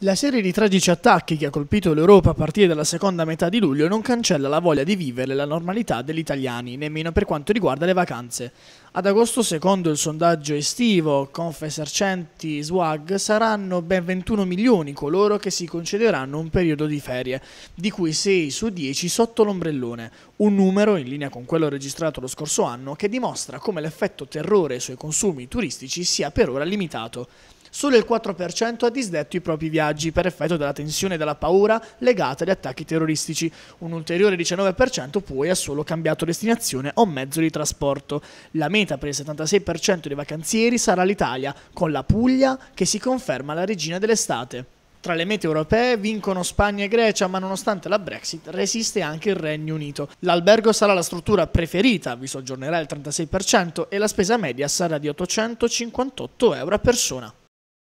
La serie di tragici attacchi che ha colpito l'Europa a partire dalla seconda metà di luglio non cancella la voglia di vivere la normalità degli italiani, nemmeno per quanto riguarda le vacanze. Ad agosto, secondo il sondaggio estivo Confesercenti Swag, saranno ben 21 milioni coloro che si concederanno un periodo di ferie, di cui 6 su 10 sotto l'ombrellone, un numero in linea con quello registrato lo scorso anno che dimostra come l'effetto terrore sui consumi turistici sia per ora limitato solo il 4% ha disdetto i propri viaggi per effetto della tensione e della paura legata agli attacchi terroristici. Un ulteriore 19% poi ha solo cambiato destinazione o mezzo di trasporto. La meta per il 76% dei vacanzieri sarà l'Italia, con la Puglia che si conferma la regina dell'estate. Tra le mete europee vincono Spagna e Grecia, ma nonostante la Brexit resiste anche il Regno Unito. L'albergo sarà la struttura preferita, vi soggiornerà il 36% e la spesa media sarà di 858 euro a persona.